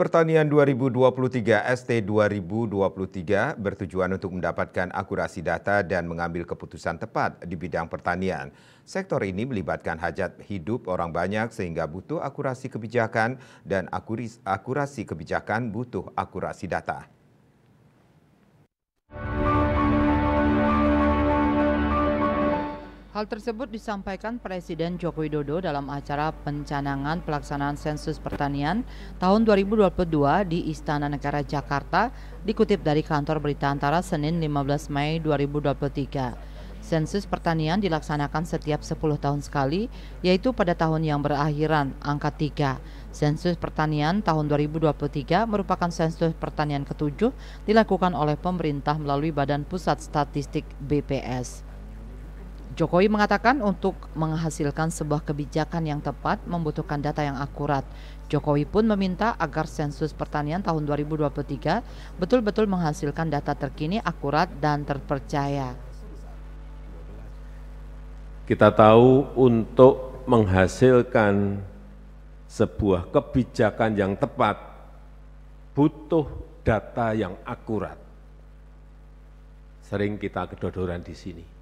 Pertanian 2023 ST 2023 bertujuan untuk mendapatkan akurasi data dan mengambil keputusan tepat di bidang pertanian. Sektor ini melibatkan hajat hidup orang banyak sehingga butuh akurasi kebijakan dan akurasi kebijakan butuh akurasi data. Hal tersebut disampaikan Presiden Joko Widodo dalam acara pencanangan pelaksanaan sensus pertanian tahun 2022 di Istana Negara Jakarta, dikutip dari kantor berita antara Senin 15 Mei 2023. Sensus pertanian dilaksanakan setiap 10 tahun sekali, yaitu pada tahun yang berakhiran, angka 3. Sensus pertanian tahun 2023 merupakan sensus pertanian ketujuh dilakukan oleh pemerintah melalui Badan Pusat Statistik BPS. Jokowi mengatakan untuk menghasilkan sebuah kebijakan yang tepat membutuhkan data yang akurat. Jokowi pun meminta agar sensus pertanian tahun 2023 betul-betul menghasilkan data terkini akurat dan terpercaya. Kita tahu untuk menghasilkan sebuah kebijakan yang tepat butuh data yang akurat. Sering kita kedodoran di sini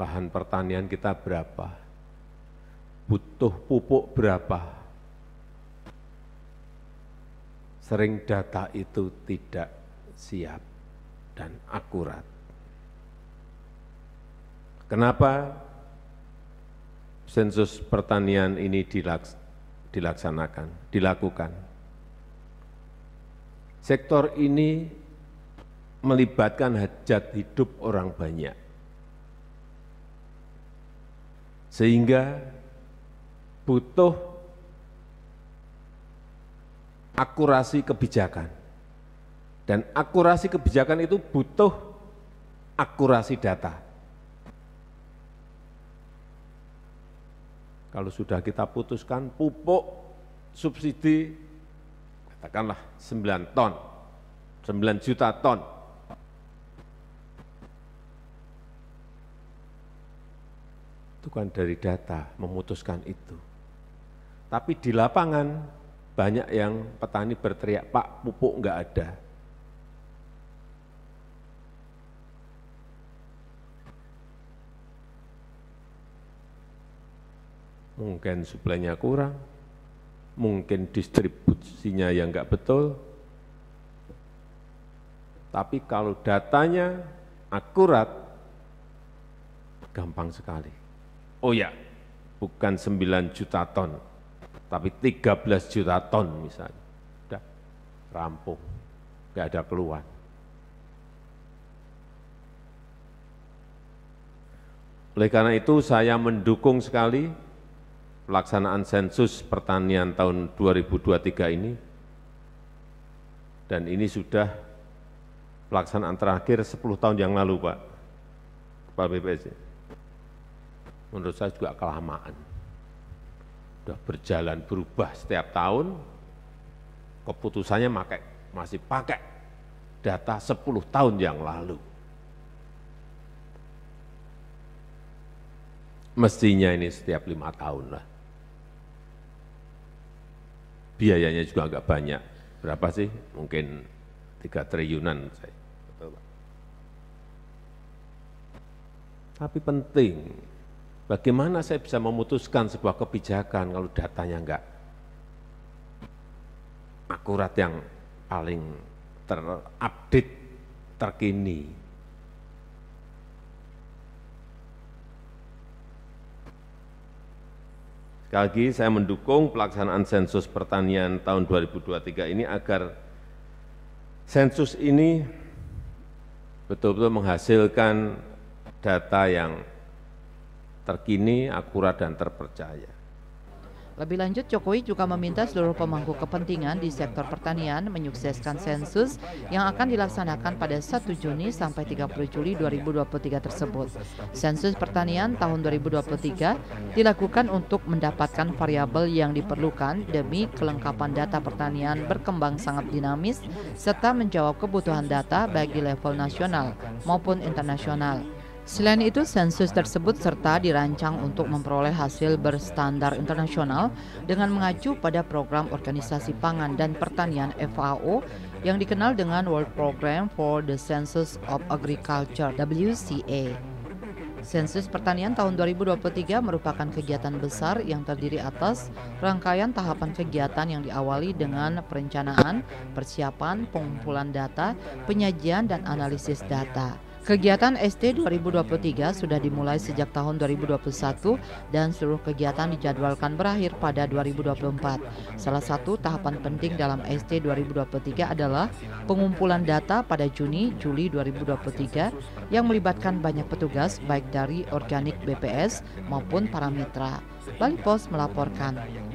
lahan pertanian kita berapa, butuh pupuk berapa. Sering data itu tidak siap dan akurat. Kenapa sensus pertanian ini dilaks dilaksanakan, dilakukan? Sektor ini melibatkan hajat hidup orang banyak sehingga butuh akurasi kebijakan. Dan akurasi kebijakan itu butuh akurasi data. Kalau sudah kita putuskan pupuk subsidi, katakanlah 9 ton, 9 juta ton, itu kan dari data memutuskan itu. Tapi di lapangan banyak yang petani berteriak, Pak pupuk enggak ada. Mungkin suplainya kurang, mungkin distribusinya yang enggak betul, tapi kalau datanya akurat, gampang sekali oh ya, bukan 9 juta ton, tapi 13 juta ton misalnya. sudah rampung, tidak ada keluhan. Oleh karena itu saya mendukung sekali pelaksanaan sensus pertanian tahun 2023 ini dan ini sudah pelaksanaan terakhir 10 tahun yang lalu Pak Kepala BPS menurut saya juga kelamaan. Sudah berjalan berubah setiap tahun, keputusannya pakai, masih pakai data 10 tahun yang lalu. Mestinya ini setiap lima tahun lah. Biayanya juga agak banyak. Berapa sih? Mungkin tiga triliunan saya. Tapi penting, Bagaimana saya bisa memutuskan sebuah kebijakan kalau datanya enggak akurat yang paling terupdate, terkini. Sekali lagi saya mendukung pelaksanaan sensus pertanian tahun 2023 ini agar sensus ini betul-betul menghasilkan data yang terkini, akurat, dan terpercaya. Lebih lanjut, Jokowi juga meminta seluruh pemangku kepentingan di sektor pertanian menyukseskan sensus yang akan dilaksanakan pada 1 Juni sampai 30 Juli 2023 tersebut. Sensus pertanian tahun 2023 dilakukan untuk mendapatkan variabel yang diperlukan demi kelengkapan data pertanian berkembang sangat dinamis serta menjawab kebutuhan data bagi level nasional maupun internasional. Selain itu, sensus tersebut serta dirancang untuk memperoleh hasil berstandar internasional dengan mengacu pada program Organisasi Pangan dan Pertanian FAO yang dikenal dengan World Program for the Census of Agriculture WCA. Sensus Pertanian tahun 2023 merupakan kegiatan besar yang terdiri atas rangkaian tahapan kegiatan yang diawali dengan perencanaan, persiapan, pengumpulan data, penyajian, dan analisis data. Kegiatan ST 2023 sudah dimulai sejak tahun 2021 dan seluruh kegiatan dijadwalkan berakhir pada 2024. Salah satu tahapan penting dalam ST 2023 adalah pengumpulan data pada Juni Juli 2023 yang melibatkan banyak petugas baik dari organik BPS maupun para mitra. Bali Pos melaporkan.